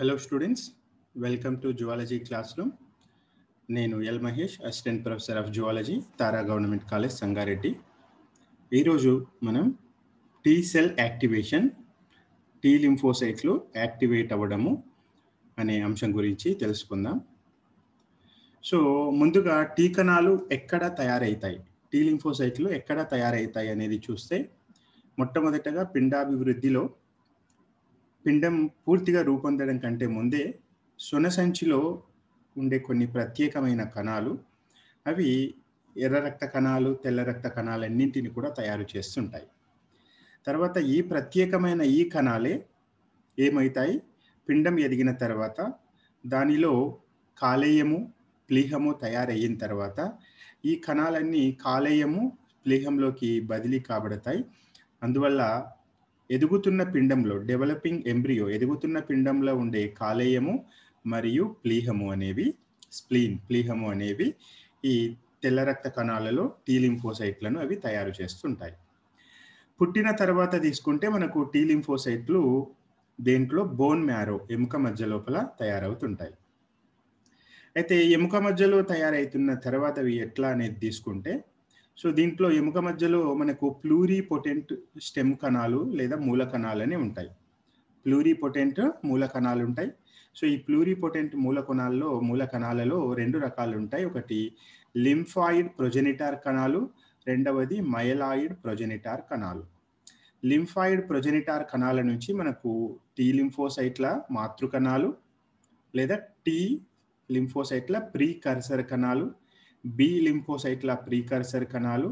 hello students welcome to zoology classroom నేను L Mahesh assistant professor of zoology Tara government college Sangareddy ఈరోజు మనం T cell activation T లింఫోసైట్లు activate అవ్వడము అనే అంశం గురించి తెలుసుకుందాం సో ముందుగా టీ కణాలు ఎక్కడ తయారవుతాయి టీ లింఫోసైట్లు ఎక్కడ తయారవుతాయి అనేది చూస్తే మొట్టమొదటగా పిండాభివృద్ధిలో పిండం పూర్తిగా రూపొందడం కంటే ముందే సొనసంచిలో ఉండే కొన్ని ప్రత్యేకమైన కణాలు అవి ఎర్ర రక్త కణాలు తెల్ల రక్త కణాలన్నింటిని కూడా తయారు చేస్తుంటాయి తర్వాత ఈ ప్రత్యేకమైన ఈ కణాలే ఏమవుతాయి పిండం ఎదిగిన తర్వాత దానిలో కాలేయము ప్లీహము తయారయిన తర్వాత ఈ కణాలన్నీ కాలేయము ప్లీహంలోకి బదిలీ కాబడతాయి అందువల్ల ఎదుగుతున్న పిండంలో డెవలపింగ్ ఎంబ్రియో ఎదుగుతున్న పిండంలో ఉండే కాలేయము మరియు ప్లీహము అనేవి స్ప్లీన్ ప్లీహము అనేవి ఈ తెల్ల రక్త కణాలలో టీలింఫోసైట్లను అవి తయారు చేస్తుంటాయి పుట్టిన తర్వాత తీసుకుంటే మనకు టీలింఫోసైట్లు దేంట్లో బోన్ మ్యారో ఎముక మధ్య లోపల తయారవుతుంటాయి అయితే ఎముక మధ్యలో తయారవుతున్న తర్వాత అవి ఎట్లా అనేది తీసుకుంటే సో దీంట్లో ఎముక మధ్యలో మనకు ప్లూరీ పొటెంట్ స్టెమ్ కణాలు లేదా మూల కణాలని ఉంటాయి ప్లూరీ పొటెంట్ మూల కణాలు ఉంటాయి సో ఈ ప్లూరీ పొటెంట్ మూల కణాల్లో మూల కణాలలో రెండు రకాలు ఉంటాయి ఒకటి లింఫాయిడ్ ప్రొజెనిటార్ కణాలు రెండవది మైలాయిడ్ ప్రొజెనిటార్ కణాలు లింఫాయిడ్ ప్రొజెనిటార్ కణాల నుంచి మనకు టీ లింఫోసైట్ల మాతృ కణాలు లేదా టీ లింఫోసైట్ల ప్రీ కర్సర్ కణాలు బి లింఫోసైట్ల ప్రీకర్సర్ కణాలు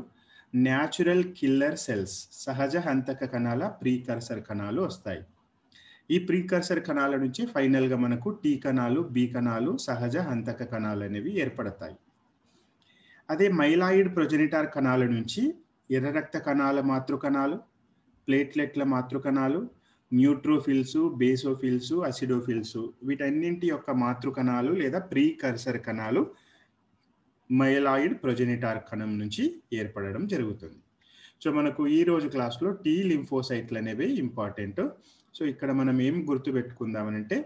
న్యాచురల్ కిల్లర్ సెల్స్ సహజ హంతక కణాల ప్రీకర్సర్ కణాలు వస్తాయి ఈ ప్రీకర్సర్ కణాల నుంచి ఫైనల్గా మనకు టీ కణాలు బి కణాలు సహజ హంతక కణాలు అనేవి ఏర్పడతాయి అదే మైలాయిడ్ ప్రొజెనిటార్ కణాల నుంచి ఎర్ర రక్త కణాల మాతృకణాలు ప్లేట్లెట్ల మాతృకణాలు న్యూట్రోఫిల్సు బేసోఫిల్స్ అసిడోఫిల్స్ వీటన్నింటి యొక్క మాతృకణాలు లేదా ప్రీకర్సర్ కణాలు మైలాయిడ్ ప్రొజెనిటార్ కణం నుంచి ఏర్పడడం జరుగుతుంది సో మనకు ఈ రోజు క్లాస్లో టీ లింఫోసైట్లు అనేవి ఇంపార్టెంట్ సో ఇక్కడ మనం ఏం గుర్తుపెట్టుకుందామనంటే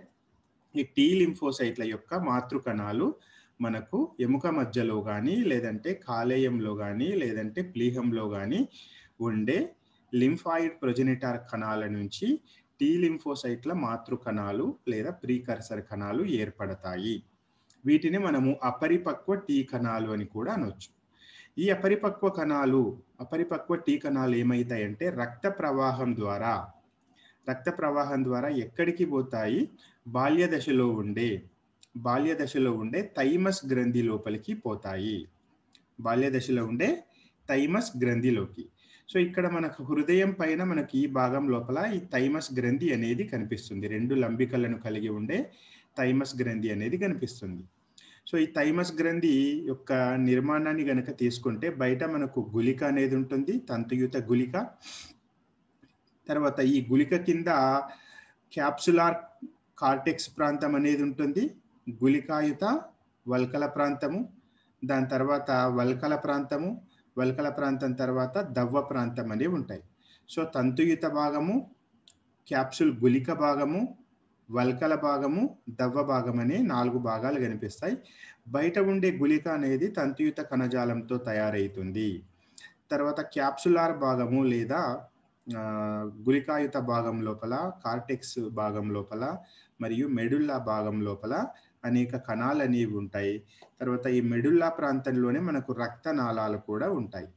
ఈ టీ లింఫోసైట్ల యొక్క మాతృకణాలు మనకు ఎముక మధ్యలో కానీ లేదంటే కాలేయంలో కానీ లేదంటే ప్లీహంలో కానీ ఉండే లింఫాయిడ్ ప్రొజెనిటార్ కణాల నుంచి టీ లింఫోసైట్ల మాతృ కణాలు లేదా ప్రీకర్సర్ కణాలు ఏర్పడతాయి వీటిని మనము అపరిపక్వ టీ కణాలు అని కూడా అనొచ్చు ఈ అపరిపక్వ కణాలు అపరిపక్వ టీ కణాలు ఏమవుతాయంటే రక్త ప్రవాహం ద్వారా రక్త ప్రవాహం ద్వారా ఎక్కడికి పోతాయి బాల్య దశలో ఉండే బాల్య దశలో ఉండే థైమస్ గ్రంథి లోపలికి పోతాయి బాల్య దశలో ఉండే థైమస్ గ్రంథిలోకి సో ఇక్కడ మనకు హృదయం పైన మనకి ఈ భాగం లోపల ఈ థైమస్ గ్రంథి అనేది కనిపిస్తుంది రెండు లంబికలను కలిగి ఉండే థైమస్ గ్రంథి అనేది కనిపిస్తుంది సో ఈ థైమస్ గ్రంథి యొక్క నిర్మాణాన్ని గనక తీసుకుంటే బయట మనకు గులిక అనేది ఉంటుంది తంతుయుత గులిక తర్వాత ఈ గులిక కింద క్యాప్సులార్ కార్టెక్స్ ప్రాంతం అనేది ఉంటుంది గులికాయుత వల్కల ప్రాంతము దాని తర్వాత వల్కల ప్రాంతము వల్కల ప్రాంతం తర్వాత దవ్వ ప్రాంతం అనేవి ఉంటాయి సో తంతుయుత భాగము క్యాప్సుల్ గులిక భాగము వల్కల భాగము దవ్వ భాగం అనే నాలుగు భాగాలు కనిపిస్తాయి బయట ఉండే గుళిక అనేది తంతుయుత కణజాలంతో తయారవుతుంది తర్వాత క్యాప్సులార్ భాగము లేదా గుళికాయుత భాగం లోపల కార్టెక్స్ భాగం లోపల మరియు మెడుల్లా భాగం లోపల అనేక కణాలు అనేవి ఉంటాయి తర్వాత ఈ మెడుల్లా ప్రాంతంలోనే మనకు రక్త నాళాలు కూడా ఉంటాయి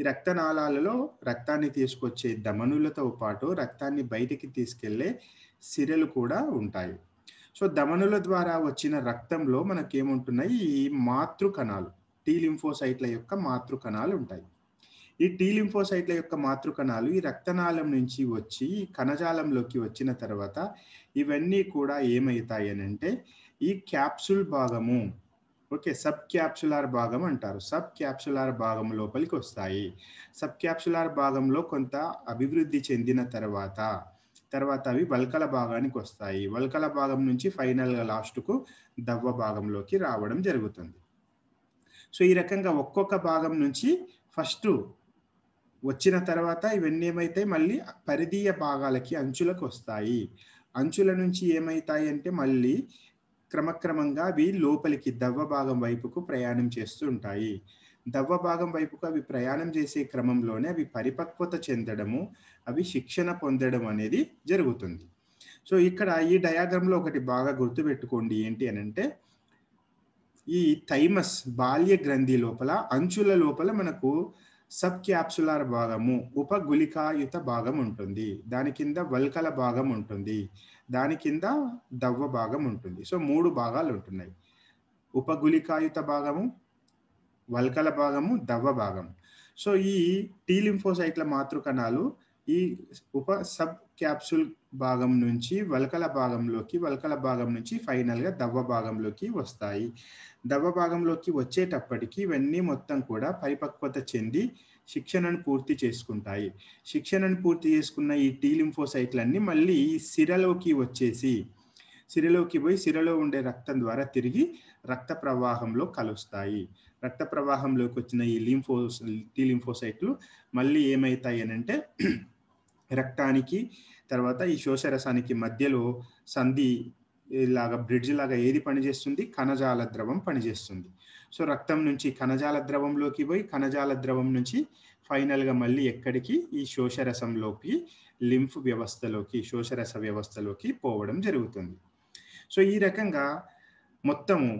ఈ రక్తనాళాలలో రక్తాన్ని తీసుకొచ్చే ధమనులతో పాటు రక్తాన్ని బయటికి తీసుకెళ్లే సిరలు కూడా ఉంటాయి సో ధమనుల ద్వారా వచ్చిన రక్తంలో మనకి ఏముంటున్నాయి ఈ మాతృ కణాలు టీ లింఫోసైట్ల యొక్క మాతృ కణాలు ఉంటాయి ఈ టీ లింఫోసైట్ల యొక్క మాతృ కణాలు ఈ రక్తనాళం నుంచి వచ్చి కణజాలంలోకి వచ్చిన తర్వాత ఇవన్నీ కూడా ఏమవుతాయి అని అంటే ఈ క్యాప్సుల్ భాగము ఓకే సబ్ క్యాప్సులార్ భాగం అంటారు సబ్ క్యాప్సులార్ భాగం లోపలికి వస్తాయి సబ్ క్యాప్సులార్ భాగంలో కొంత అభివృద్ధి చెందిన తర్వాత తర్వాత అవి వల్కల భాగానికి వస్తాయి వల్కల భాగం నుంచి ఫైనల్గా లాస్ట్కు దవ్వ భాగంలోకి రావడం జరుగుతుంది సో ఈ రకంగా ఒక్కొక్క భాగం నుంచి ఫస్ట్ వచ్చిన తర్వాత ఇవన్నీ ఏమైతాయి మళ్ళీ పరిధీయ భాగాలకి అంచులకు వస్తాయి అంచుల నుంచి ఏమవుతాయి అంటే మళ్ళీ క్రమక్రమంగా అవి లోపలికి దవ్వ భాగం వైపుకు ప్రయాణం చేస్తూ ఉంటాయి దవ్వ భాగం వైపుకు అవి ప్రయాణం చేసే క్రమంలోనే అవి పరిపక్వత చెందడము అవి శిక్షణ పొందడం అనేది జరుగుతుంది సో ఇక్కడ ఈ డయాగ్రంలో ఒకటి బాగా గుర్తుపెట్టుకోండి ఏంటి అని అంటే ఈ థైమస్ బాల్య గ్రంథి లోపల అంచుల లోపల మనకు సబ్ క్యాప్సులార్ భాగము ఉప గులికాయుత భాగం ఉంటుంది దాని కింద వల్కల భాగం ఉంటుంది దాని కింద దవ్వ భాగం ఉంటుంది సో మూడు భాగాలు ఉంటున్నాయి గులికాయుత భాగము వల్కల భాగము దవ్వ భాగం సో ఈ టీలింఫోసైట్ల మాతృకణాలు ఈ ఉప సబ్ క్యాప్సుల్ భాగం నుంచి వలకల భాగంలోకి వలకల భాగం నుంచి ఫైనల్గా దవ్వ భాగంలోకి వస్తాయి దవ్వ భాగంలోకి వచ్చేటప్పటికి ఇవన్నీ మొత్తం కూడా పరిపక్వత చెంది శిక్షణను పూర్తి చేసుకుంటాయి శిక్షణను పూర్తి చేసుకున్న ఈ టీలింఫోసైట్లన్నీ మళ్ళీ సిరలోకి వచ్చేసి సిరలోకి పోయి సిరలో ఉండే రక్తం ద్వారా తిరిగి రక్త ప్రవాహంలో కలుస్తాయి రక్త ప్రవాహంలోకి వచ్చిన ఈ లింఫో టీ లింఫోసైట్లు మళ్ళీ ఏమవుతాయి అని అంటే రక్తానికి తర్వాత ఈ శోషరసానికి మధ్యలో సంధి లాగా బ్రిడ్జ్ లాగా ఏది పనిచేస్తుంది కణజాల ద్రవం పనిచేస్తుంది సో రక్తం నుంచి కణజాల ద్రవంలోకి పోయి కణజాల ద్రవం నుంచి ఫైనల్గా మళ్ళీ ఎక్కడికి ఈ శోషరసంలోకి లింఫ్ వ్యవస్థలోకి శోషరస వ్యవస్థలోకి పోవడం జరుగుతుంది సో ఈ రకంగా మొత్తము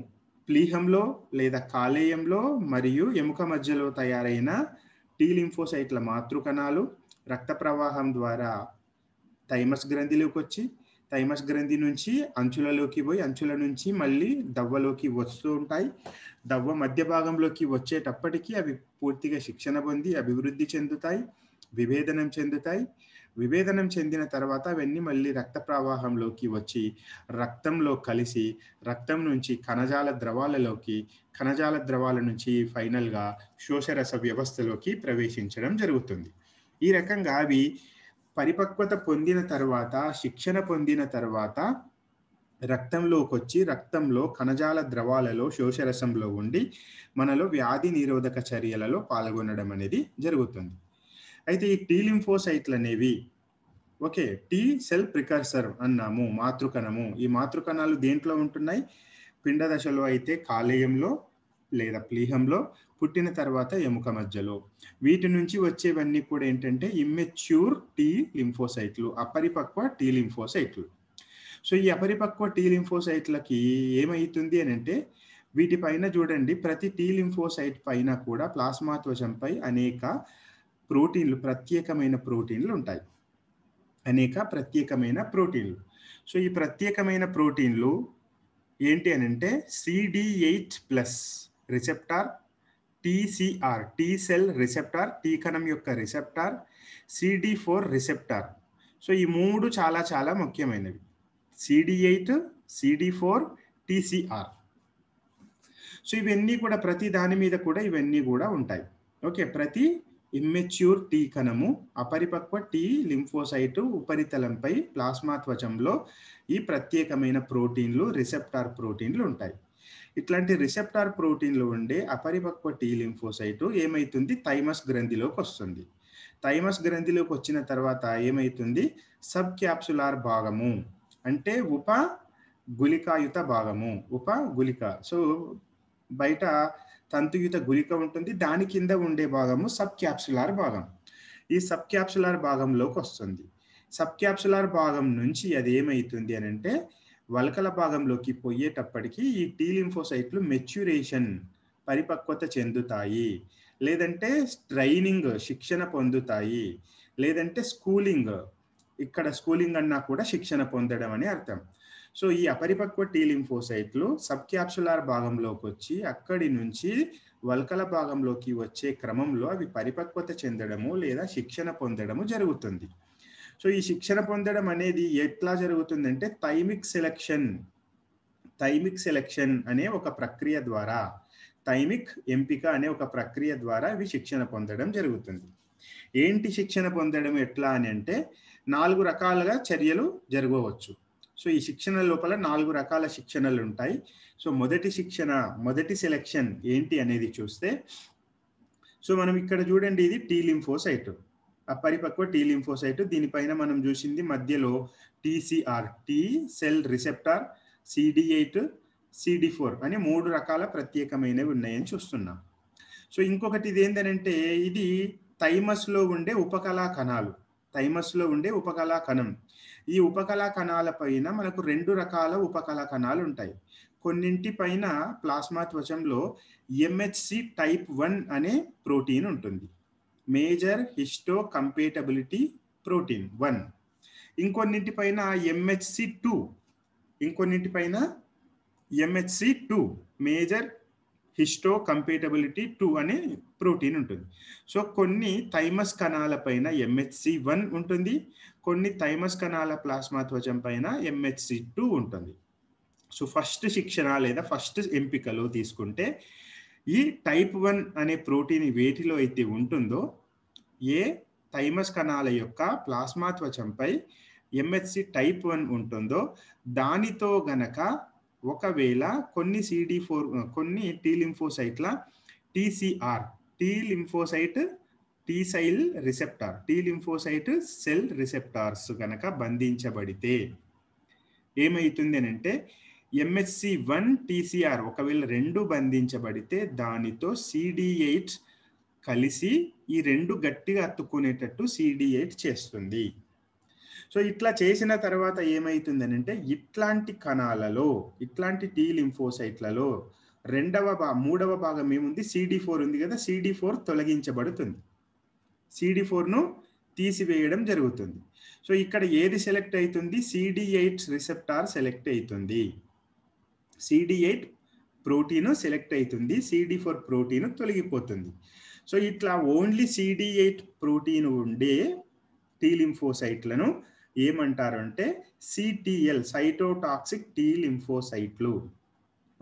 ప్లీహంలో లేదా కాలేయంలో మరియు ఎముక మధ్యలో తయారైన టీ లింఫోసైట్ల మాతృకణాలు రక్త ప్రవాహం ద్వారా థైమస్ గ్రంథిలోకి వచ్చి థైమస్ గ్రంథి నుంచి అంచులలోకి పోయి అంచుల నుంచి మళ్ళీ దవ్వలోకి వస్తూ ఉంటాయి దవ్వ మధ్య భాగంలోకి వచ్చేటప్పటికీ అవి పూర్తిగా శిక్షణ పొంది అభివృద్ధి చెందుతాయి విభేదనం చెందుతాయి విభేదనం చెందిన తర్వాత అవన్నీ మళ్ళీ రక్త ప్రవాహంలోకి వచ్చి రక్తంలో కలిసి రక్తం నుంచి కణజాల ద్రవాలలోకి కణజాల ద్రవాల నుంచి ఫైనల్గా శోషరస వ్యవస్థలోకి ప్రవేశించడం జరుగుతుంది ఈ రకంగా అవి పరిపక్వత పొందిన తర్వాత శిక్షణ పొందిన తర్వాత రక్తంలోకి వచ్చి రక్తంలో కణజాల ద్రవాలలో శోషరసంలో ఉండి మనలో వ్యాధి నిరోధక చర్యలలో పాల్గొనడం అనేది జరుగుతుంది అయితే ఈ టీ లింఫోసైట్లు అనేవి ఓకే టీ సెల్ ప్రికర్సర్ అన్నాము మాతృకణము ఈ మాతృకణాలు దేంట్లో ఉంటున్నాయి పిండ దశలో అయితే కాలేయంలో లేదా ప్లీహంలో పుట్టిన తర్వాత ఎముక మధ్యలో వీటి నుంచి వచ్చేవన్నీ కూడా ఏంటంటే ఇమ్మెచ్యూర్ టీ లింఫోసైట్లు అపరిపక్వ టీ లింఫోసైట్లు సో ఈ అపరిపక్వ టీ లింఫోసైట్లకి ఏమవుతుంది అని అంటే వీటిపైన చూడండి ప్రతి టీ లింఫోసైట్ పైన కూడా ప్లాస్మా త్వచంపై అనేక ప్రోటీన్లు ప్రత్యేకమైన ప్రోటీన్లు ఉంటాయి అనేక ప్రత్యేకమైన ప్రోటీన్లు సో ఈ ప్రత్యేకమైన ప్రోటీన్లు ఏంటి అని అంటే CD eight plus receptor TCR T cell receptor T కణం యొక్క receptor CD four receptor so ఈ మూడు చాలా చాలా ముఖ్యమైనవి CD eight CD four TCR so ఇవన్నీ కూడా ప్రతి దాని మీద కూడా ఇవన్నీ కూడా ఉంటాయి ఓకే ప్రతి ఇమ్మెచ్యూర్ టీ కణము అపరిపక్వ టీ లింఫోసైటు ఉపరితలంపై ప్లాస్మా త్వచంలో ఈ ప్రత్యేకమైన ప్రోటీన్లు రిసెప్టార్ ప్రోటీన్లు ఉంటాయి ఇట్లాంటి రిసెప్టార్ ప్రోటీన్లు ఉండే అపరిపక్వ టీ లింఫోసైటు ఏమైతుంది థైమస్ గ్రంథిలోకి వస్తుంది థైమస్ గ్రంథిలోకి వచ్చిన తర్వాత ఏమైతుంది సబ్ క్యాప్సులార్ భాగము అంటే ఉప గులికాయుత భాగము ఉప గులిక సో బయట తంతుయుత గులిక ఉంటుంది దాని కింద ఉండే భాగము సబ్ క్యాప్సులార్ భాగం ఈ సబ్ క్యాప్సులార్ భాగంలోకి వస్తుంది సబ్ క్యాప్సులార్ భాగం నుంచి అది ఏమవుతుంది అని అంటే వలకల భాగంలోకి పోయేటప్పటికి ఈ టీ లింఫోసైట్లు మెచ్యూరేషన్ పరిపక్వత చెందుతాయి లేదంటే ట్రైనింగ్ శిక్షణ పొందుతాయి లేదంటే స్కూలింగ్ ఇక్కడ స్కూలింగ్ అన్నా కూడా శిక్షణ పొందడం అని అర్థం సో ఈ అపరిపక్వ టీ లింఫోసైట్లు సబ్ క్యాప్సులార్ భాగంలోకి వచ్చి అక్కడి నుంచి వల్కల భాగంలోకి వచ్చే క్రమంలో అవి పరిపక్వత చెందడము లేదా శిక్షణ పొందడము జరుగుతుంది సో ఈ శిక్షణ పొందడం అనేది ఎట్లా జరుగుతుందంటే థైమిక్ సెలక్షన్ థైమిక్ సెలక్షన్ అనే ఒక ప్రక్రియ ద్వారా థైమిక్ ఎంపిక అనే ఒక ప్రక్రియ ద్వారా ఇవి శిక్షణ పొందడం జరుగుతుంది ఏంటి శిక్షణ పొందడం ఎట్లా అని అంటే నాలుగు రకాలుగా చర్యలు జరగవచ్చు సో ఈ శిక్షణ లోపల నాలుగు రకాల శిక్షణలు ఉంటాయి సో మొదటి శిక్షణ మొదటి సెలక్షన్ ఏంటి అనేది చూస్తే సో మనం ఇక్కడ చూడండి ఇది టీలింఫోసైట్ అపరిపక్వ టీ లింఫోసైట్ దీనిపైన మనం చూసింది మధ్యలో TCR T cell receptor CD eight CD four అనే మూడు రకాల ప్రత్యేకమైనవి ఉన్నాయని చూస్తున్నాం సో ఇంకొకటి ఇది ఇది థైమస్లో ఉండే ఉపకళా కణాలు థైమస్లో ఉండే ఉపకళా కణం ఈ ఉపకళా కణాల పైన మనకు రెండు రకాల ఉపకళా కణాలు ఉంటాయి కొన్నింటి పైన ప్లాస్మా త్వచంలో ఎంహెచ్సి టైప్ వన్ అనే ప్రోటీన్ ఉంటుంది major histocompatibility protein one పైన ఎంహెచ్సి టూ పైన MHC two major histocompatibility two అనే ప్రోటీన్ ఉంటుంది సో కొన్ని థైమస్ కణాల పైన ఎంహెచ్సి వన్ ఉంటుంది కొన్ని థైమస్ కణాల ప్లాస్మా త్వచం పైన ఎంహెచ్సి టూ ఉంటుంది సో ఫస్ట్ శిక్షణ లేదా ఫస్ట్ ఎంపికలో తీసుకుంటే ఈ టైప్ వన్ అనే ప్రోటీన్ వేటిలో అయితే ఉంటుందో ఏ థైమస్ కణాల యొక్క ప్లాస్మా త్వచంపై ఎంహెచ్సి టైప్ వన్ ఉంటుందో దానితో గనక ఒకవేళ కొన్ని సిడి ఫోర్ కొన్ని టీ లింఫోసైట్ల TCR T lymphocyte T cell receptor T lymphocyte cell receptors కనుక బంధించబడితే ఏమవుతుంది అంటే ఎంహెచ్సి వన్ టీసీఆర్ ఒకవేళ రెండు బంధించబడితే దానితో సిడి ఎయిట్ కలిసి ఈ రెండు గట్టిగా అత్తుకునేటట్టు సిడి ఎయిట్ చేస్తుంది సో ఇట్లా చేసిన తర్వాత ఏమవుతుందని అంటే ఇట్లాంటి కణాలలో ఇట్లాంటి టీ లింఫోసైట్లలో రెండవ భా మూడవ భాగం ఏముంది సిడి ఫోర్ ఉంది కదా సిడి ఫోర్ తొలగించబడుతుంది సిడి ఫోర్ను తీసివేయడం జరుగుతుంది సో ఇక్కడ ఏది సెలెక్ట్ అవుతుంది సిడి ఎయిట్ రిసెప్టార్ సెలెక్ట్ అవుతుంది సిడి ఎయిట్ ప్రోటీన్ సెలెక్ట్ అవుతుంది సిడి ఫోర్ ప్రోటీన్ తొలగిపోతుంది సో ఇట్లా ఓన్లీ సిడి ఎయిట్ ప్రోటీన్ ఉండే టీలింఫోసైట్లను ఏమంటారు అంటే సిటిఎల్ సైటోటాక్సిక్ టీలింఫోసైట్లు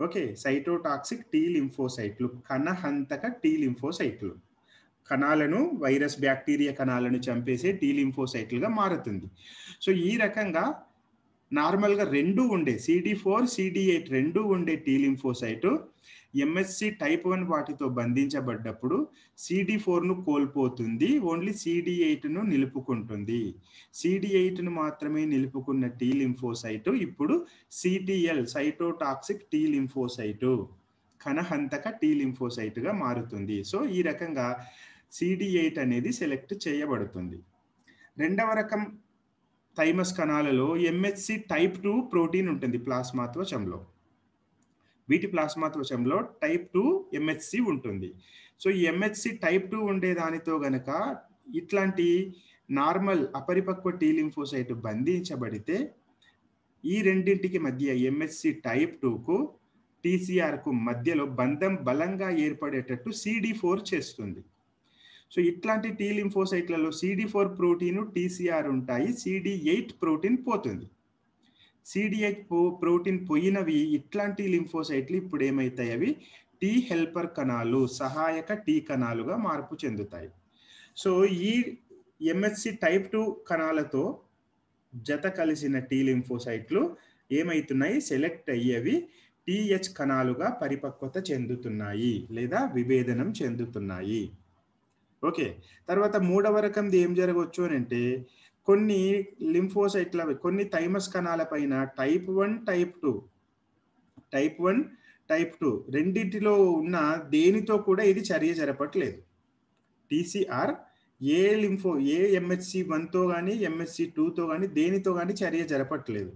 ఓకే సైటోటాక్సిక్ టీలింఫోసైట్లు కణహంతక టీలింఫోసైట్లు కణాలను వైరస్ బ్యాక్టీరియా కణాలను చంపేసే టీలింఫోసైట్లుగా మారుతుంది సో ఈ రకంగా నార్మల్గా రెండు ఉండే సిడి ఫోర్ సిడి ఎయిట్ రెండు ఉండే టీలింఫోసైట్ ఎంఎస్సి టైప్ వన్ వాటితో బంధించబడ్డప్పుడు సిడి ఫోర్ను కోల్పోతుంది ఓన్లీ సిడి ఎయిట్ను నిలుపుకుంటుంది సిడి ఎయిట్ను మాత్రమే నిలుపుకున్న టీ లింఫోసైట్ ఇప్పుడు సిటిఎల్ సైటోటాక్సిక్ టీ లింఫోసైటు కనహంతక టీ లింఫోసైట్గా మారుతుంది సో ఈ రకంగా సిడి ఎయిట్ అనేది సెలెక్ట్ చేయబడుతుంది రెండవ రకం థైమస్ కణాలలో ఎంహెచ్సి టైప్ టూ ప్రోటీన్ ఉంటుంది ప్లాస్మా త్వచంలో వీటి ప్లాస్మా త్వచంలో టైప్ టూ ఎంహెచ్సి ఉంటుంది సో ఈ ఎంహెచ్సి టైప్ టూ ఉండేదానితో గనక ఇట్లాంటి నార్మల్ అపరిపక్వ టీలింఫోసైట్ బంధించబడితే ఈ రెండింటికి మధ్య ఎంహెచ్సి టైప్ టూకు టీసీఆర్కు మధ్యలో బంధం బలంగా ఏర్పడేటట్టు సిడి ఫోర్ చేస్తుంది సో ఇట్లాంటి టీ లింఫోసైట్లలో సిడి ఫోర్ ప్రోటీన్ టీసీఆర్ ఉంటాయి సిడి ఎయిట్ ప్రోటీన్ పోతుంది పో ప్రోటీన్ పోయినవి ఇట్లాంటి లింఫోసైట్లు ఇప్పుడు ఏమవుతాయి అవి టీ హెల్పర్ కణాలు సహాయక టీ కణాలుగా మార్పు చెందుతాయి సో ఈ ఎంఎస్సి టైప్ టూ కణాలతో జత కలిసిన టీ లింఫోసైట్లు ఏమవుతున్నాయి సెలెక్ట్ అయ్యేవి టీహెచ్ కణాలుగా పరిపక్వత చెందుతున్నాయి లేదా విభేదనం చెందుతున్నాయి ఓకే తర్వాత మూడవ రకంది ఏం జరగవచ్చు అని అంటే కొన్ని లింఫోసైట్ల కొన్ని థైమస్ కణాల పైన type one type two type one type two రెండింటిలో ఉన్న దేనితో కూడా ఇది చర్య జరపట్లేదు టీసీఆర్ ఏ లింఫో ఏ ఎంహెచ్సి వన్తో కానీ ఎంహెచ్సి టూతో కానీ దేనితో కానీ చర్య జరపట్లేదు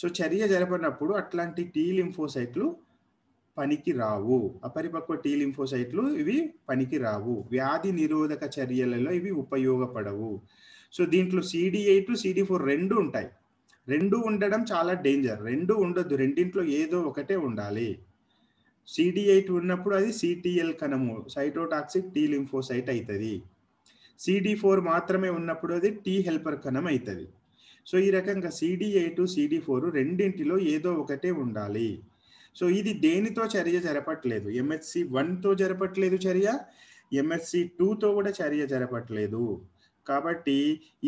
సో చర్య జరపనప్పుడు అట్లాంటి టీ లింఫోసైట్లు పనికి రావు అపరిపక్వ టీ లింఫోసైట్లు ఇవి పనికి రావు వ్యాధి నిరోధక చర్యలలో ఇవి ఉపయోగపడవు సో దీంట్లో సిడి ఎయిట్ సిడి ఫోర్ రెండు ఉంటాయి రెండు ఉండడం చాలా డేంజర్ రెండు ఉండదు రెండింట్లో ఏదో ఒకటే ఉండాలి సిడి ఎయిట్ ఉన్నప్పుడు అది సిటిఎల్ కణము సైటోటాక్సిక్ టీ లింఫోసైట్ అవుతుంది సిడి ఫోర్ మాత్రమే ఉన్నప్పుడు అది టీ హెల్పర్ కణం అవుతుంది సో ఈ రకంగా సిడి ఎయిట్ సిడి ఫోర్ రెండింటిలో ఏదో ఒకటే ఉండాలి సో ఇది దేనితో చర్య జరపట్లేదు ఎంఎస్సి వన్తో జరపట్లేదు చర్య ఎంఎస్సి టూతో కూడా చర్య జరపట్లేదు కాబట్టి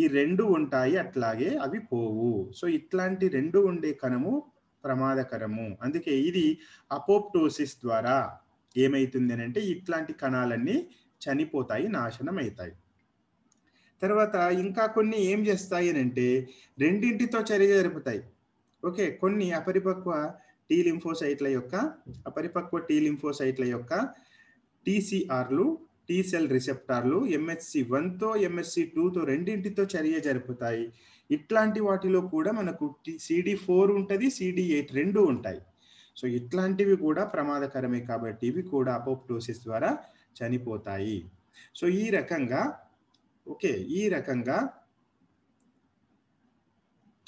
ఈ రెండు ఉంటాయి అట్లాగే అవి పోవు సో ఇట్లాంటి రెండు ఉండే కణము ప్రమాదకరము అందుకే ఇది అపోప్టోసిస్ ద్వారా ఏమైతుంది అంటే ఇట్లాంటి కణాలన్నీ చనిపోతాయి నాశనం అవుతాయి తర్వాత ఇంకా కొన్ని ఏం చేస్తాయి అని అంటే రెండింటితో చర్య జరుపుతాయి ఓకే కొన్ని అపరిపక్వ టీ లింఫోసైట్ల యొక్క అపరిపక్వ టీ లింఫోసైట్ల యొక్క టీసీఆర్లు టీ సెల్ రిసెప్టార్లు ఎంఎస్సి వన్తో ఎంఎస్సి టూతో రెండింటితో చర్య జరుపుతాయి ఇట్లాంటి వాటిలో కూడా మనకు సిడి ఫోర్ ఉంటుంది సిడి ఎయిట్ రెండు ఉంటాయి సో ఇట్లాంటివి కూడా ప్రమాదకరమే కాబట్టి ఇవి కూడా అపోప్టోసిస్ ద్వారా చనిపోతాయి సో ఈ రకంగా ఓకే ఈ రకంగా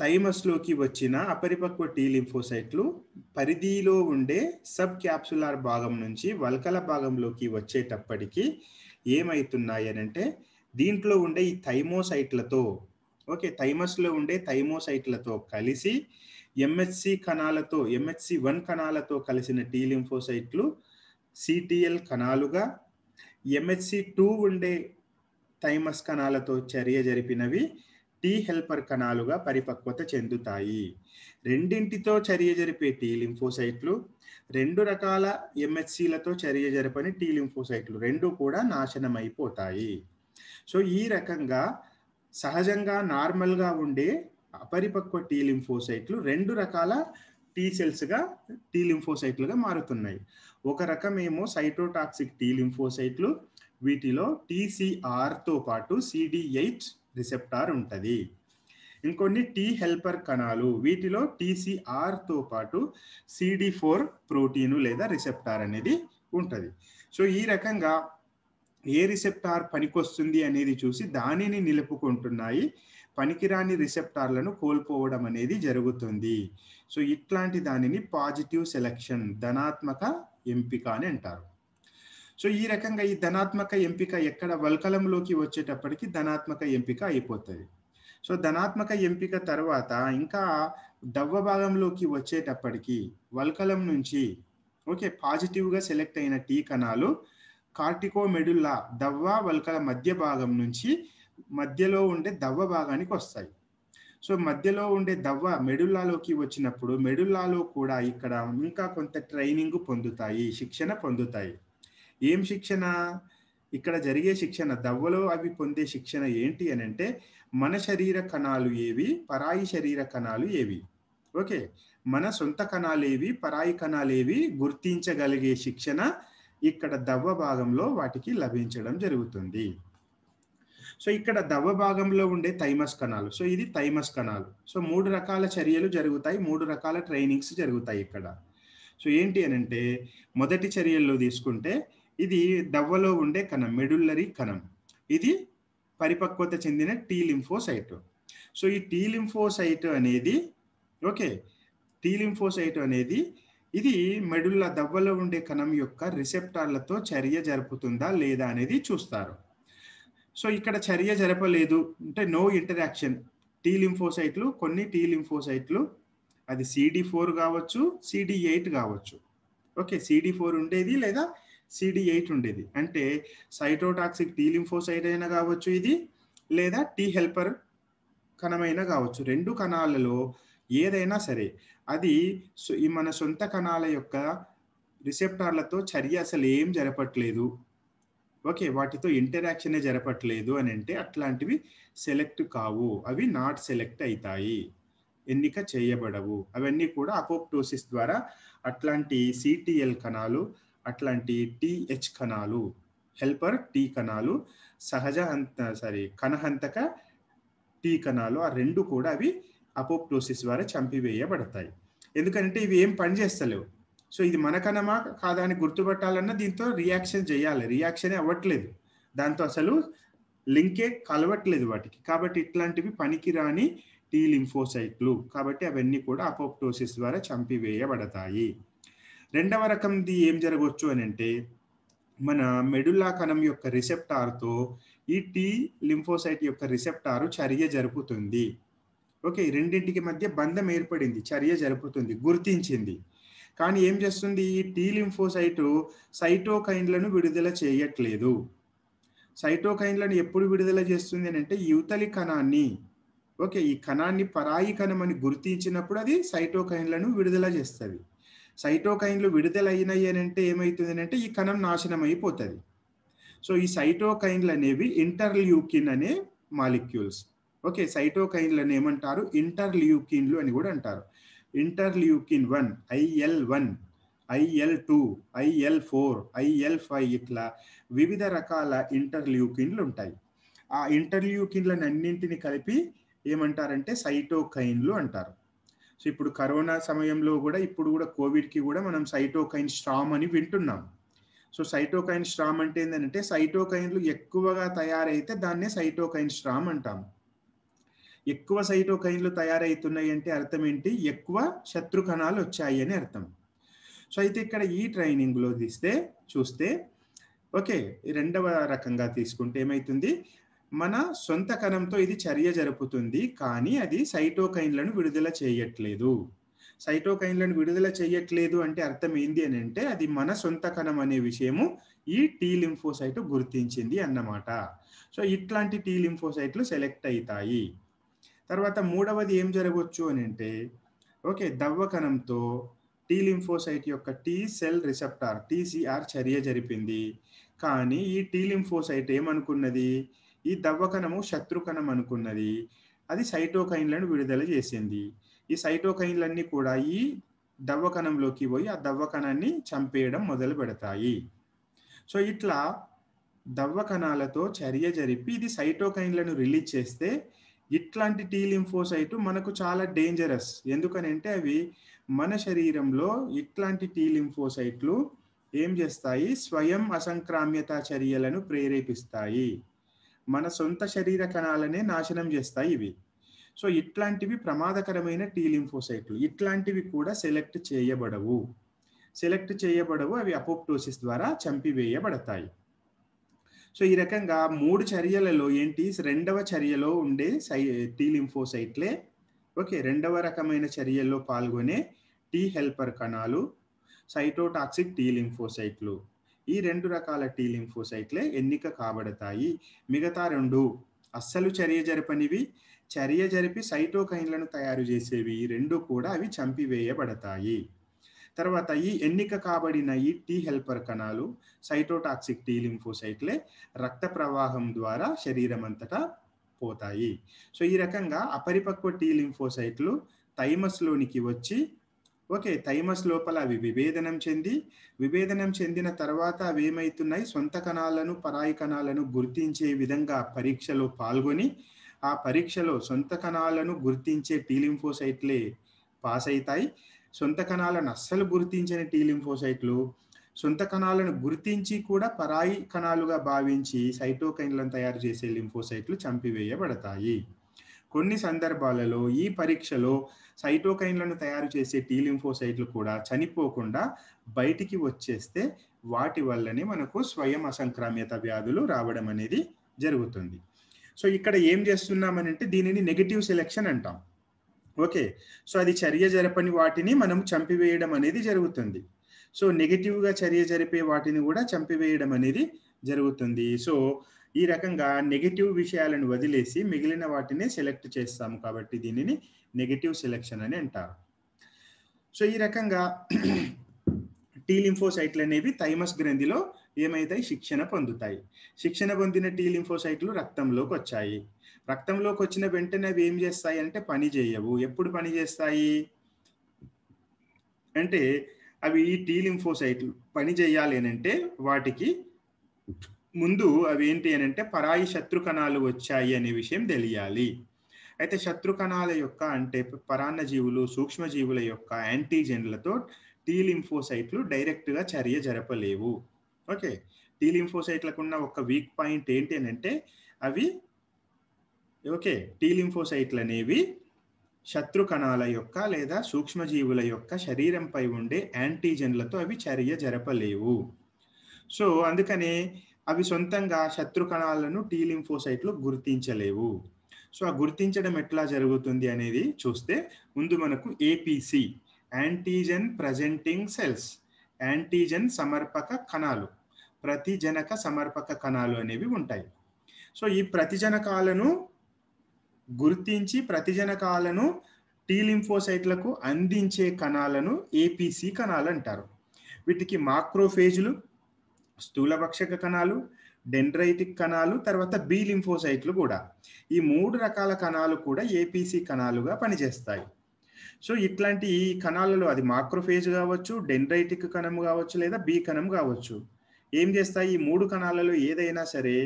థైమస్లోకి వచ్చిన అపరిపక్వ టీ లింఫోసైట్లు పరిధిలో ఉండే సబ్ క్యాప్సులార్ భాగం నుంచి వల్కల భాగంలోకి వచ్చేటప్పటికి ఏమవుతున్నాయి అని అంటే దీంట్లో ఉండే ఈ థైమోసైట్లతో ఓకే థైమస్లో ఉండే థైమోసైట్లతో కలిసి ఎంహెచ్సి కణాలతో ఎంహెచ్సి వన్ కణాలతో కలిసిన టీ లింఫోసైట్లు సిటిఎల్ కణాలుగా ఎంహెచ్సి టూ ఉండే థైమస్ కణాలతో చర్య జరిపినవి టీ హెల్పర్ కణాలుగా పరిపక్వత చెందుతాయి రెండింటితో చర్య జరిపే టీ లింఫోసైట్లు రెండు రకాల ఎంహెచ్సిలతో చర్య జరపని టీ లింఫోసైట్లు రెండు కూడా నాశనం అయిపోతాయి సో ఈ రకంగా సహజంగా నార్మల్గా ఉండే అపరిపక్వ టీ లింఫోసైట్లు రెండు రకాల టీ సెల్స్గా టీ లింఫోసైట్లుగా మారుతున్నాయి ఒక రకమేమో సైటోటాక్సిక్ టీ లింఫోసైట్లు వీటిలో టీసీఆర్తో పాటు ఎయిట్ రిసెప్టార్ ఉంటుంది ఇంకొన్ని టీ హెల్పర్ కణాలు వీటిలో టీసీఆర్తో పాటు సిడి ఫోర్ ప్రోటీను లేదా రిసెప్టార్ అనేది ఉంటుంది సో ఈ రకంగా ఏ రిసెప్టార్ పనికొస్తుంది అనేది చూసి దానిని నిలుపుకుంటున్నాయి పనికిరాని రిసెప్టార్లను కోల్పోవడం అనేది జరుగుతుంది సో ఇట్లాంటి దానిని పాజిటివ్ సెలక్షన్ ధనాత్మక ఎంపిక అని అంటారు సో ఈ రకంగా ఈ ధనాత్మక ఎంపిక ఎక్కడ వల్కలంలోకి వచ్చేటప్పటికి ధనాత్మక ఎంపిక అయిపోతుంది సో ధనాత్మక ఎంపిక తర్వాత ఇంకా దవ్వ భాగంలోకి వచ్చేటప్పటికి వల్కలం నుంచి ఓకే పాజిటివ్గా సెలెక్ట్ అయిన టీ కణాలు కార్టికో మెడుల్లా దవ్వ వల్కల మధ్య భాగం నుంచి మధ్యలో ఉండే దవ్వ భాగానికి వస్తాయి సో మధ్యలో ఉండే దవ్వ మెడుల్లాలోకి వచ్చినప్పుడు మెడుల్లాలో కూడా ఇక్కడ ఇంకా కొంత ట్రైనింగ్ పొందుతాయి శిక్షణ పొందుతాయి ఏం శిక్షణ ఇక్కడ జరిగే శిక్షణ దవ్వలో అవి పొందే శిక్షణ ఏంటి అని అంటే మన శరీర కణాలు ఏవి పరాయి శరీర కణాలు ఏవి ఓకే మన సొంత కణాలేవి పరాయి కణాలేవి గుర్తించగలిగే శిక్షణ ఇక్కడ దవ్వ భాగంలో వాటికి లభించడం జరుగుతుంది సో ఇక్కడ దవ్వ భాగంలో ఉండే థైమస్ కణాలు సో ఇది థైమస్ కణాలు సో మూడు రకాల చర్యలు జరుగుతాయి మూడు రకాల ట్రైనింగ్స్ జరుగుతాయి ఇక్కడ సో ఏంటి అని అంటే మొదటి చర్యల్లో తీసుకుంటే ఇది దవ్వలో ఉండే కణం మెడుల్లరీ కణం ఇది పరిపక్వత చెందిన టీ లింఫోసైట్ సో ఈ టీ లింఫోసైట్ అనేది ఓకే టీ లింఫోసైట్ అనేది ఇది మెడుల్ల దవ్వలో ఉండే కణం యొక్క రిసెప్టార్లతో చర్య జరుపుతుందా లేదా అనేది చూస్తారు సో ఇక్కడ చర్య జరపలేదు అంటే నో ఇంటరాక్షన్ టీ లింఫోసైట్లు కొన్ని టీ లింఫోసైట్లు అది సిడి ఫోర్ కావచ్చు సిడి ఎయిట్ కావచ్చు ఓకే సిడి ఫోర్ ఉండేది లేదా సిడి ఎయిట్ ఉండేది అంటే సైటోటాక్సిక్ టీ లింఫోసైట్ అయినా కావచ్చు ఇది లేదా టీ హెల్పర్ కణమైనా కావచ్చు రెండు కణాలలో ఏదైనా సరే అది ఈ మన సొంత కణాల యొక్క రిసెప్టార్లతో చర్య అసలు ఏం జరపట్లేదు ఓకే వాటితో ఇంటరాక్షనే జరపట్లేదు అని అంటే అట్లాంటివి సెలెక్ట్ కావు అవి నాట్ సెలెక్ట్ అవుతాయి ఎన్నిక చేయబడవు అవన్నీ కూడా అపోప్టోసిస్ ద్వారా అట్లాంటి సిటిఎల్ కణాలు అట్లాంటి టీహెచ్ కణాలు హెల్పర్ టీ కణాలు సహజ హంత సారీ కణహంతక టీ కణాలు ఆ రెండు కూడా అవి అపోప్టోసిస్ ద్వారా చంపివేయబడతాయి ఎందుకంటే ఇవి ఏం పని చేస్తలేవు సో ఇది మన కణమా కాదా అని గుర్తుపెట్టాలన్నా దీంతో రియాక్షన్ చేయాలి రియాక్షన్ అవ్వట్లేదు దాంతో అసలు లింకే కలవట్లేదు వాటికి కాబట్టి ఇట్లాంటివి పనికిరాని టీ లింఫోసైట్లు కాబట్టి అవన్నీ కూడా అపోప్టోసిస్ ద్వారా చంపివేయబడతాయి రెండవ రకంది ఏం జరగవచ్చు అని అంటే మన మెడుల్లా కణం యొక్క రిసెప్టార్తో ఈ టీ లింఫోసైట్ యొక్క రిసెప్టారు చర్య జరుపుతుంది ఓకే రెండింటికి మధ్య బంధం ఏర్పడింది చర్య జరుపుతుంది గుర్తించింది కానీ ఏం చేస్తుంది ఈ టీ లింఫోసైట్ సైటోకైన్లను విడుదల చేయట్లేదు సైటోకైన్లను ఎప్పుడు విడుదల చేస్తుంది అని అంటే యువతలి కణాన్ని ఓకే ఈ కణాన్ని పరాయి కణం అని గుర్తించినప్పుడు అది సైటోకైన్లను విడుదల చేస్తుంది సైటోకైన్లు విడుదలైనాయి అని అంటే ఏమవుతుంది అంటే ఈ కణం నాశనం అయిపోతుంది సో ఈ సైటోకైన్లు అనేవి ఇంటర్ల్యూకిన్ అనే మాలిక్యూల్స్ ఓకే సైటోకైన్లు అని ఏమంటారు ఇంటర్ల్యూకిన్లు అని కూడా అంటారు interleukin one IL one IL two IL four IL five ఇట్లా వివిధ రకాల ఇంటర్ల్యూకిన్లు ఉంటాయి ఆ ఇంటర్ల్యూకిన్లను అన్నింటిని కలిపి ఏమంటారంటే సైటోకైన్లు అంటారు సో ఇప్పుడు కరోనా సమయంలో కూడా ఇప్పుడు కూడా కోవిడ్కి కూడా మనం సైటోకైన్ స్ట్రామ్ అని వింటున్నాం సో సైటోకైన్ స్ట్రామ్ అంటే ఏంటంటే సైటోకైన్లు ఎక్కువగా తయారైతే దాన్నే సైటోకైన్ స్ట్రామ్ అంటాం ఎక్కువ సైటోకైన్లు తయారవుతున్నాయి అంటే అర్థం ఏంటి ఎక్కువ శత్రు కణాలు వచ్చాయి అని అర్థం సో అయితే ఇక్కడ ఈ ట్రైనింగ్లో తీస్తే చూస్తే ఓకే రెండవ రకంగా తీసుకుంటే ఏమవుతుంది మన సొంత కణంతో ఇది చర్య జరుపుతుంది కానీ అది సైటోకైన్లను విడుదల చేయట్లేదు సైటోకైన్లను విడుదల చేయట్లేదు అంటే అర్థం ఏంది అని అంటే అది మన సొంత కణం అనే విషయము ఈ టీ లింఫోసైట్ గుర్తించింది అన్నమాట సో ఇట్లాంటి టీ లింఫోసైట్లు సెలెక్ట్ అవుతాయి తర్వాత మూడవది ఏం జరగవచ్చు అని అంటే ఓకే దవ్వకణంతో టీ లింఫోసైట్ యొక్క టీ సెల్ రిసెప్టార్ టీసీఆర్ చర్య జరిపింది కానీ ఈ టీ లింఫోసైట్ ఏమనుకున్నది ఈ దవ్వకణము శత్రుకణం అనుకున్నది అది సైటోకైన్లను విడుదల చేసింది ఈ సైటోకైన్లన్నీ కూడా ఈ దవ్వకణంలోకి పోయి ఆ దవ్వకణాన్ని చంపేయడం మొదలు పెడతాయి సో ఇట్లా దవ్వకణాలతో చర్య జరిపి ఇది సైటోకైన్లను రిలీజ్ చేస్తే ఇట్లాంటి టీ మనకు చాలా డేంజరస్ ఎందుకనంటే అవి మన శరీరంలో ఇట్లాంటి టీ లింఫోసైట్లు ఏం చేస్తాయి స్వయం అసంక్రామ్యత చర్యలను ప్రేరేపిస్తాయి మన సొంత శరీర కణాలనే నాశనం చేస్తాయి ఇవి సో ఇట్లాంటివి ప్రమాదకరమైన లింఫోసైట్లు ఇట్లాంటివి కూడా సెలెక్ట్ చేయబడవు సెలెక్ట్ చేయబడవు అవి అపోప్టోసిస్ ద్వారా చంపివేయబడతాయి సో ఈ రకంగా మూడు చర్యలలో ఏంటి రెండవ చర్యలో ఉండే సై టీ లింఫోసైట్లే ఓకే రెండవ రకమైన చర్యల్లో పాల్గొనే టీ హెల్పర్ కణాలు సైటోటాక్సిక్ లింఫోసైట్లు ఈ రెండు రకాల టీ లింఫోసైట్లే ఎన్నిక కాబడతాయి మిగతా రెండు అస్సలు చర్య జరపనివి చర్య జరిపి సైటోకైన్లను తయారు చేసేవి రెండు కూడా అవి చంపివేయబడతాయి తర్వాత ఈ ఎన్నిక కాబడిన ఈ టీ హెల్పర్ కణాలు సైటోటాక్సిక్ టీ లింఫోసైట్లే రక్త ప్రవాహం ద్వారా శరీరం అంతటా పోతాయి సో ఈ రకంగా అపరిపక్వ టీ లింఫోసైట్లు థైమస్లోనికి వచ్చి ఓకే థైమస్ లోపల అవి విభేదనం చెంది విభేదనం చెందిన తర్వాత అవి ఏమవుతున్నాయి సొంత కణాలను పరాయి కణాలను గుర్తించే విధంగా పరీక్షలో పాల్గొని ఆ పరీక్షలో సొంత కణాలను గుర్తించే టీలింఫోసైట్లే పాస్ అవుతాయి సొంత కణాలను అస్సలు గుర్తించని టీలింఫోసైట్లు సొంత కణాలను గుర్తించి కూడా పరాయి కణాలుగా భావించి సైటోకైన్లను తయారు చేసే లింఫోసైట్లు చంపివేయబడతాయి కొన్ని సందర్భాలలో ఈ పరీక్షలో సైటోకైన్లను తయారు చేసే టీలింఫోసైట్లు కూడా చనిపోకుండా బయటికి వచ్చేస్తే వాటి వల్లనే మనకు స్వయం అసంక్రామ్యత వ్యాధులు రావడం అనేది జరుగుతుంది సో ఇక్కడ ఏం చేస్తున్నామని అంటే దీనిని నెగిటివ్ సెలెక్షన్ అంటాం ఓకే సో అది చర్య జరపని వాటిని మనం చంపివేయడం అనేది జరుగుతుంది సో నెగిటివ్గా చర్య జరిపే వాటిని కూడా చంపివేయడం అనేది జరుగుతుంది సో ఈ రకంగా నెగిటివ్ విషయాలను వదిలేసి మిగిలిన వాటిని సెలెక్ట్ చేస్తాము కాబట్టి దీనిని నెగిటివ్ సెలెక్షన్ అని అంటారు సో ఈ రకంగా టీ లింఫోసైట్లు అనేవి థైమస్ గ్రంథిలో ఏమైతాయి శిక్షణ పొందుతాయి శిక్షణ పొందిన టీ లింఫోసైట్లు రక్తంలోకి వచ్చాయి రక్తంలోకి వచ్చిన వెంటనే అవి ఏం చేస్తాయి అంటే పని చేయవు ఎప్పుడు పని చేస్తాయి అంటే అవి ఈ టీ లింఫోసైట్లు పని చేయాలి అని అంటే వాటికి ముందు అవి ఏంటి అని అంటే పరాయి శత్రు కణాలు వచ్చాయి అనే విషయం తెలియాలి అయితే శత్రు కణాల యొక్క అంటే పరాన్న జీవులు సూక్ష్మజీవుల యొక్క యాంటీజెన్లతో టీ లింఫోసైట్లు డైరెక్ట్గా చర్య జరపలేవు ఓకే టీ లింఫోసైట్లకు ఉన్న ఒక వీక్ పాయింట్ ఏంటి అని అంటే అవి ఓకే టీ లింఫోసైట్లు అనేవి శత్రు కణాల యొక్క లేదా సూక్ష్మజీవుల యొక్క శరీరంపై ఉండే యాంటీజెన్లతో అవి చర్య జరపలేవు సో అందుకనే అవి సొంతంగా శత్రు కణాలను టీ లింఫోసైట్లు గుర్తించలేవు సో ఆ గుర్తించడం ఎట్లా జరుగుతుంది అనేది చూస్తే ముందు మనకు APC antigen presenting cells antigen సమర్పక కణాలు ప్రతిజనక సమర్పక కణాలు అనేవి ఉంటాయి సో ఈ ప్రతిజనకాలను గుర్తించి ప్రతిజనకాలను టీ లింఫోసైట్లకు అందించే కణాలను ఏపీసీ కణాలు అంటారు వీటికి మాక్రోఫేజ్లు స్థూలభక్షక కణాలు డెండ్రైటిక్ కణాలు తర్వాత బి లింఫోసైట్లు కూడా ఈ మూడు రకాల కణాలు కూడా ఏపీసీ కణాలుగా పనిచేస్తాయి సో ఇట్లాంటి ఈ కణాలలో అది మాక్రోఫేజ్ కావచ్చు డెండ్రైటిక్ కణం కావచ్చు లేదా బి కణం కావచ్చు ఏం చేస్తాయి ఈ మూడు కణాలలో ఏదైనా సరే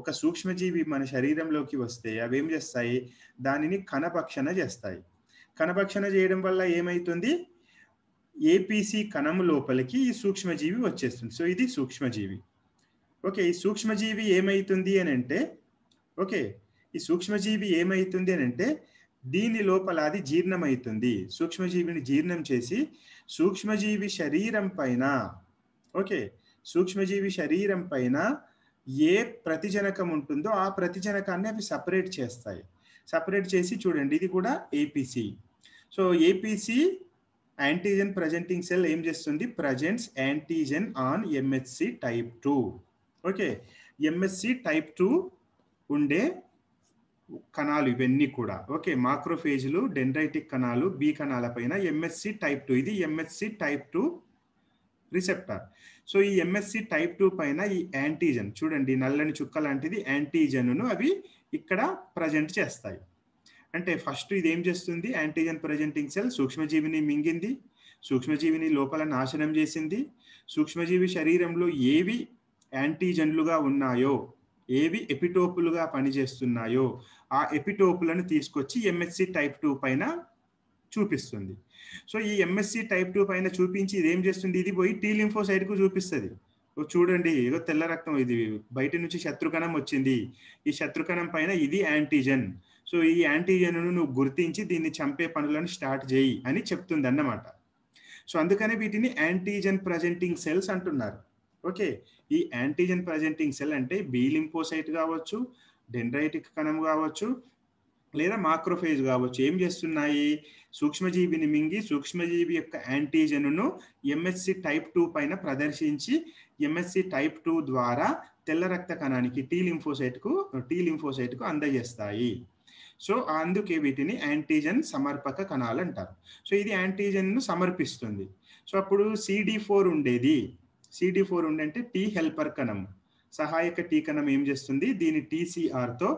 ఒక సూక్ష్మజీవి మన శరీరంలోకి వస్తే అవి ఏం చేస్తాయి దానిని కణభక్షణ చేస్తాయి కణభక్షణ చేయడం వల్ల ఏమవుతుంది ఏపీసీ కణము లోపలికి ఈ సూక్ష్మజీవి వచ్చేస్తుంది సో ఇది సూక్ష్మజీవి ఓకే ఈ సూక్ష్మజీవి ఏమవుతుంది అని అంటే ఓకే ఈ సూక్ష్మజీవి ఏమవుతుంది అని అంటే దీని లోపల అది జీర్ణమవుతుంది సూక్ష్మజీవిని జీర్ణం చేసి సూక్ష్మజీవి శరీరం పైన ఓకే సూక్ష్మజీవి శరీరం పైన ఏ ప్రతిజనకం ఉంటుందో ఆ ప్రతిజనకాన్ని అవి సపరేట్ చేస్తాయి సపరేట్ చేసి చూడండి ఇది కూడా APC so APC antigen presenting cell ఏం చేస్తుంది presents antigen on MHC type two okay MHC type two ఉండే కణాలు ఇవన్నీ కూడా ఓకే మాక్రోఫేజ్లు డెండ్రైటిక్ కణాలు బి కణాల పైన ఎంఎస్సి టైప్ టూ ఇది MHC type two receptor so ఈ ఎంఎస్సి టైప్ టూ పైన ఈ యాంటీజన్ చూడండి నల్లని చుక్క లాంటిది యాంటీజన్ను అవి ఇక్కడ ప్రజెంట్ చేస్తాయి అంటే ఫస్ట్ ఇది ఏం చేస్తుంది యాంటీజన్ ప్రజెంటింగ్ సెల్ సూక్ష్మజీవిని మింగింది సూక్ష్మజీవిని లోపల నాశనం చేసింది సూక్ష్మజీవి శరీరంలో ఏవి యాంటీజన్లుగా ఉన్నాయో ఏవి ఎపిటోపులుగా పనిచేస్తున్నాయో ఆ ఎపిటోపులను తీసుకొచ్చి ఎంఎస్సి టైప్ టూ పైన చూపిస్తుంది సో ఈ ఎంఎస్సి టైప్ టూ పైన చూపించి ఇది ఏం చేస్తుంది ఇది పోయి టీ లింఫోసైడ్కు చూపిస్తుంది చూడండి ఏదో తెల్ల రక్తం ఇది బయట నుంచి శత్రుకణం వచ్చింది ఈ శత్రుకణం పైన ఇది యాంటీజన్ సో ఈ యాంటీజెన్ను నువ్వు గుర్తించి దీన్ని చంపే పనులను స్టార్ట్ చేయి అని చెప్తుంది అన్నమాట సో అందుకనే వీటిని యాంటీజెన్ ప్రజెంటింగ్ సెల్స్ అంటున్నారు ఓకే ఈ యాంటీజెన్ ప్రజెంటింగ్ సెల్ అంటే బీలింపోసైట్ కావచ్చు డెండ్రైటిక్ కణం కావచ్చు లేదా మాక్రోఫేజ్ కావచ్చు ఏం చేస్తున్నాయి సూక్ష్మజీవిని మింగి సూక్ష్మజీవి యొక్క యాంటీజెన్ను ఎంఎస్సి టైప్ టూ పైన ప్రదర్శించి ఎంఎస్సి టైప్ టూ ద్వారా తెల్ల రక్త కణానికి టీ లింఫోసైట్కు టీ లింఫోసైట్కు అందజేస్తాయి సో అందుకే వీటిని యాంటీజెన్ సమర్పక కణాలు అంటారు సో ఇది యాంటీజెన్ను సమర్పిస్తుంది సో అప్పుడు సిడి ఫోర్ ఉండేది సిడి ఫోర్ ఉండంటే టీ హెల్పర్ కణం సహాయక టీ కణం ఏం చేస్తుంది దీని టీసీఆర్తో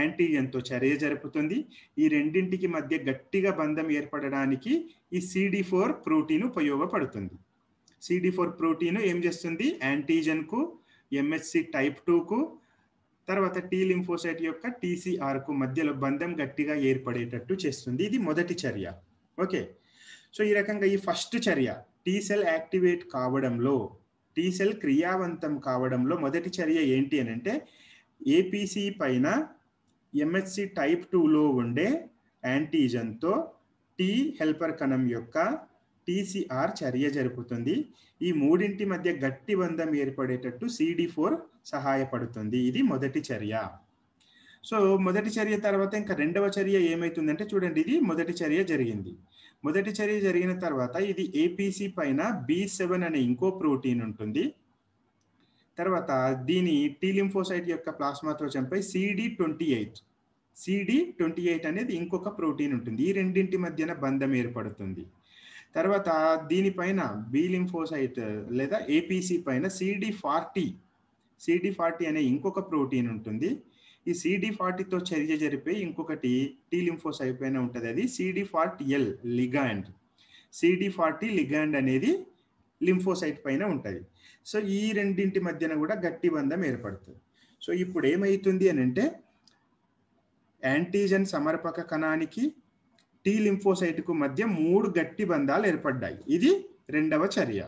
యాంటీజెన్తో చర్య జరుపుతుంది ఈ రెండింటికి మధ్య గట్టిగా బంధం ఏర్పడడానికి ఈ సిడి ఫోర్ ప్రోటీన్ ఉపయోగపడుతుంది సిడి ఫోర్ ప్రోటీన్ ఏం చేస్తుంది యాంటీజెన్కు ఎంఎస్సి టైప్ టూకు తర్వాత టీ లింఫోసైట్ యొక్క టీసీఆర్కు మధ్యలో బంధం గట్టిగా ఏర్పడేటట్టు చేస్తుంది ఇది మొదటి చర్య ఓకే సో ఈ రకంగా ఈ ఫస్ట్ చర్య టీ సెల్ యాక్టివేట్ కావడంలో టీ సెల్ క్రియావంతం కావడంలో మొదటి చర్య ఏంటి అని అంటే ఏపీసీ పైన ఎంఎస్సి టైప్ టూలో ఉండే యాంటీజన్తో టీ హెల్పర్ కణం యొక్క టీసీఆర్ చర్య జరుపుతుంది ఈ మూడింటి మధ్య గట్టి బంధం ఏర్పడేటట్టు సిడి ఫోర్ సహాయపడుతుంది ఇది మొదటి చర్య సో మొదటి చర్య తర్వాత ఇంకా రెండవ చర్య ఏమవుతుందంటే చూడండి ఇది మొదటి చర్య జరిగింది మొదటి చర్య జరిగిన తర్వాత ఇది ఏపీసీ పైన బి సెవెన్ అనే ఇంకో ప్రోటీన్ ఉంటుంది తర్వాత దీని టీలింఫోసైట్ యొక్క ప్లాస్మాతో చంపై CD twenty eight CD twenty eight అనేది ఇంకొక ప్రోటీన్ ఉంటుంది ఈ రెండింటి మధ్యన బంధం ఏర్పడుతుంది తర్వాత దీనిపైన బీలింఫోసైట్ లేదా ఏపీసీ పైన సిడి ఫార్టీ సిడి ఫార్టీ అనే ఇంకొక ప్రోటీన్ ఉంటుంది ఈ సిడి ఫార్టీతో చర్య జరిపే ఇంకొకటి టీ లింఫోస్ అయిపోయిన ఉంటుంది అది CD forty L ligand CD forty ligand అనేది లింఫోసైట్ పైన ఉంటుంది సో ఈ రెండింటి మధ్యన కూడా గట్టి బంధం ఏర్పడుతుంది సో ఇప్పుడు ఏమవుతుంది అని అంటే యాంటీజెన్ సమర్పక కణానికి టీ లింఫోసైట్కు మధ్య మూడు గట్టి బంధాలు ఏర్పడ్డాయి ఇది రెండవ చర్య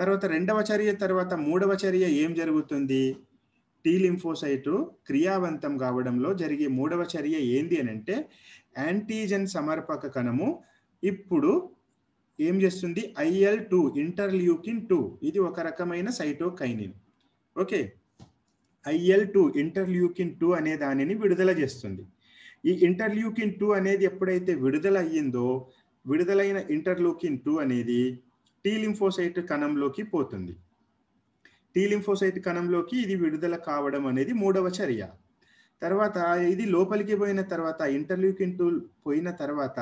తర్వాత రెండవ చర్య తర్వాత మూడవ చర్య ఏం జరుగుతుంది టీ లింఫోసైటు క్రియావంతం కావడంలో జరిగే మూడవ చర్య ఏంది అని అంటే యాంటీజెన్ సమర్పక కణము ఇప్పుడు ఏం చేస్తుంది ఐఎల్ టూ ఇంటర్ల్యూకిన్ టూ ఇది ఒక రకమైన cytokinin okay IL two interleukin two అనే దానిని విడుదల చేస్తుంది ఈ ఇంటర్ల్యూకిన్ టూ అనేది ఎప్పుడైతే విడుదల అయ్యిందో విడుదలైన ఇంటర్లూకిన్ టూ అనేది టీ లింఫోసైట్ కణంలోకి పోతుంది టీ లింఫోసైట్ కణంలోకి ఇది విడుదల కావడం అనేది మూడవ చర్య తర్వాత ఇది లోపలికి పోయిన తర్వాత ఇంటర్లీకిన్ టూ పోయిన తర్వాత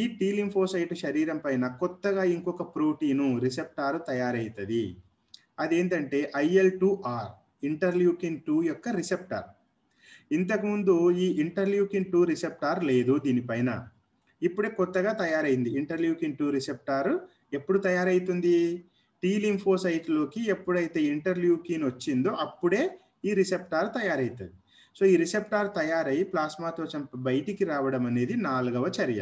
ఈ టీ లింఫోసైట్ శరీరం పైన కొత్తగా ఇంకొక ప్రోటీను రిసెప్టార్ తయారవుతుంది అదేంటంటే IL two R interleukin two యొక్క రిసెప్టార్ ఇంతకుముందు ఈ ఇంటర్లీకిన్ టూ రిసెప్టార్ లేదు దీనిపైన ఇప్పుడే కొత్తగా తయారైంది ఇంటర్లీకిన్ టూ రిసెప్టార్ ఎప్పుడు తయారవుతుంది టీ లింఫోసైట్లోకి ఎప్పుడైతే ఇంటర్ల్యూకిన్ వచ్చిందో అప్పుడే ఈ రిసెప్టార్ తయారవుతుంది సో ఈ రిసెప్టార్ తయారై ప్లాస్మాతో చంప బయటికి రావడం అనేది నాలుగవ చర్య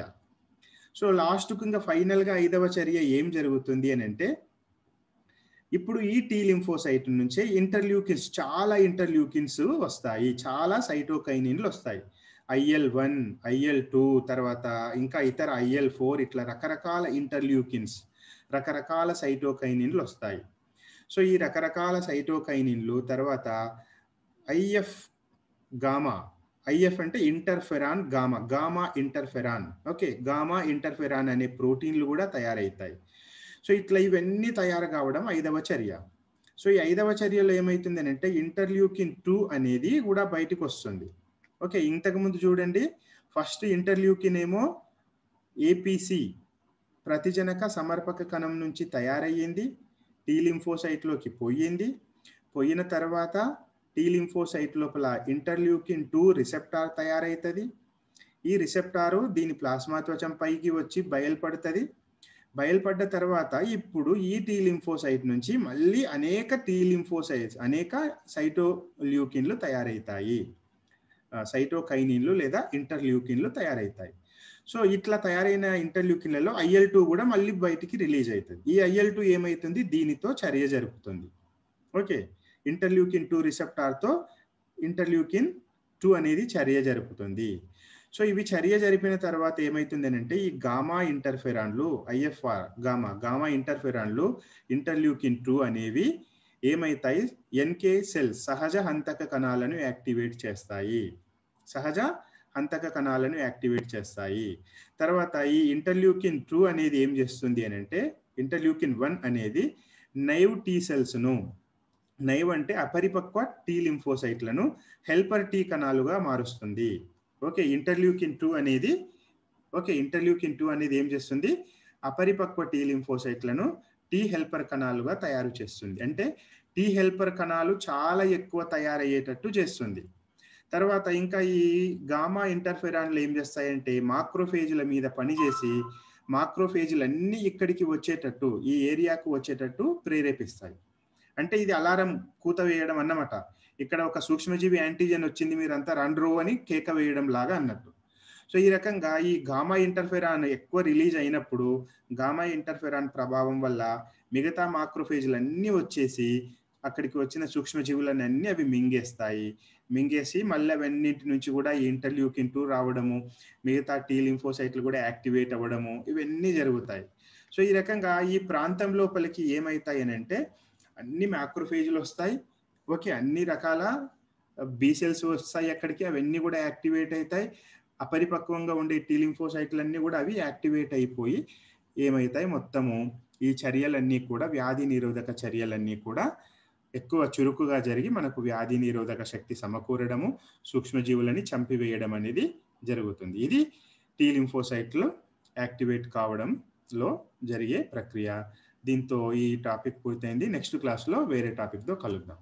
సో లాస్ట్ కింద ఫైనల్గా ఐదవ చర్య ఏం జరుగుతుంది అని అంటే ఇప్పుడు ఈ టీ లింఫోసైట్ నుంచే ఇంటర్ల్యూకిన్స్ చాలా ఇంటర్ల్యూకిన్స్ వస్తాయి చాలా సైటోకైనిన్లు వస్తాయి ఐఎల్ వన్ ఐఎల్ టూ తర్వాత ఇంకా ఇతర ఐఎల్ ఫోర్ ఇట్లా రకరకాల ఇంటర్ల్యూకిన్స్ రకరకాల సైటోకైనిన్లు వస్తాయి సో ఈ రకరకాల సైటోకైనిన్లు తర్వాత ఐఎఫ్ గామా ఐఎఫ్ అంటే interferon gamma gamma interferon okay gamma interferon అనే ప్రోటీన్లు కూడా తయారవుతాయి సో ఇట్లా ఇవన్నీ తయారు కావడం ఐదవ చర్య సో ఈ ఐదవ చర్యలో ఏమవుతుంది అని అంటే ఇంటర్ల్యూకిన్ టూ అనేది కూడా బయటకు వస్తుంది ఓకే ఇంతకుముందు చూడండి ఫస్ట్ ఇంటర్వ్యూకినేమో ఏపీసీ ప్రతిజనక సమర్పక కణం నుంచి తయారయ్యింది టీలింఫోసైట్లోకి పోయింది పోయిన తర్వాత టీ లోపల ఇంటర్ల్యూకిన్ టూ రిసెప్టార్ తయారవుతుంది ఈ రిసెప్టారు దీని ప్లాస్మా త్వచం పైకి వచ్చి బయలుపడుతుంది బయలుపడ్డ తర్వాత ఇప్పుడు ఈ టీలింఫోసైట్ నుంచి మళ్ళీ అనేక టీలింఫోసైట్స్ లింఫోసైట్స్ అనేక సైటోల్యూకిన్లు తయారవుతాయి సైటోకైనిన్లు లేదా ఇంటర్ల్యూకిన్లు తయారవుతాయి సో ఇట్లా తయారైన ఇంటర్ల్యూకిన్లలో ఐఎల్ టూ కూడా మళ్ళీ బయటికి రిలీజ్ అవుతుంది ఈ ఐఎల్ టూ ఏమవుతుంది దీనితో చర్య జరుపుతుంది ఓకే ఇంటర్ల్యూకిన్ టూ రిసెప్టార్తో ఇంటర్ల్యూకిన్ టూ అనేది చర్య జరుపుతుంది సో ఇవి చర్య జరిపిన తర్వాత ఏమవుతుంది అంటే ఈ గామా ఇంటర్ఫెరాన్లు ఐఎఫ్ఆర్ గామా గామా ఇంటర్ఫెరాన్లు ఇంటర్ల్యూకిన్ టూ అనేవి ఏమవుతాయి ఎన్కే సెల్స్ సహజ హంతక కణాలను యాక్టివేట్ చేస్తాయి సహజ హంతక కణాలను యాక్టివేట్ చేస్తాయి తర్వాత ఈ ఇంటర్ల్యూకిన్ టూ అనేది ఏం చేస్తుంది అని అంటే ఇంటర్ల్యూకిన్ వన్ అనేది నైవ్ టీ సెల్స్ను నైవ్ అంటే అపరిపక్వ టీ లింఫోసైట్లను హెల్పర్ టీ కణాలుగా మారుస్తుంది ఓకే ఇంటర్ల్యూకిన్ టూ అనేది ఓకే ఇంటర్ల్యూకిన్ టూ అనేది ఏం చేస్తుంది అపరిపక్వ టీ లింఫోసైట్లను టీ హెల్పర్ కణాలుగా తయారు చేస్తుంది అంటే టీ హెల్పర్ కణాలు చాలా ఎక్కువ తయారయ్యేటట్టు చేస్తుంది తర్వాత ఇంకా ఈ గామా ఇంటర్ఫెరాన్లు ఏం చేస్తాయంటే మాక్రోఫేజ్ల మీద పనిచేసి మాక్రోఫేజ్లు అన్ని ఇక్కడికి వచ్చేటట్టు ఈ ఏరియాకు వచ్చేటట్టు ప్రేరేపిస్తాయి అంటే ఇది అలారం కూత వేయడం అన్నమాట ఇక్కడ ఒక సూక్ష్మజీవి యాంటీజెన్ వచ్చింది మీరంతా రో అని కేక వేయడం లాగా అన్నట్టు సో ఈ రకంగా ఈ గామా ఇంటర్ఫెరాన్ ఎక్కువ రిలీజ్ అయినప్పుడు గామా ఇంటర్ఫెరాన్ ప్రభావం వల్ల మిగతా మాక్రోఫేజ్లు అన్నీ వచ్చేసి అక్కడికి వచ్చిన సూక్ష్మజీవులన్నీ అన్ని అవి మింగేస్తాయి మింగేసి మళ్ళీ అవన్నింటి నుంచి కూడా ఈ ఇంటర్లూకిన్ టూ రావడము మిగతా టీ లింఫోసైట్లు కూడా యాక్టివేట్ అవ్వడము ఇవన్నీ జరుగుతాయి సో ఈ రకంగా ఈ ప్రాంతం లోపలికి ఏమవుతాయి అని అంటే అన్ని మ్యాక్రోఫేజ్లు వస్తాయి ఓకే అన్ని రకాల బీసెల్స్ వస్తాయి అక్కడికి అవన్నీ కూడా యాక్టివేట్ అవుతాయి అపరిపక్వంగా ఉండే టీలింఫోసైట్లు అన్నీ కూడా అవి యాక్టివేట్ అయిపోయి ఏమవుతాయి మొత్తము ఈ చర్యలన్నీ కూడా వ్యాధి నిరోధక చర్యలన్నీ కూడా ఎక్కువ చురుకుగా జరిగి మనకు వ్యాధి నిరోధక శక్తి సమకూరడము సూక్ష్మజీవులని చంపివేయడం అనేది జరుగుతుంది ఇది టీ లింఫోసైట్లు యాక్టివేట్ కావడంలో జరిగే ప్రక్రియ దీంతో ఈ టాపిక్ పూర్తయింది నెక్స్ట్ క్లాస్లో వేరే టాపిక్తో కలుద్దాం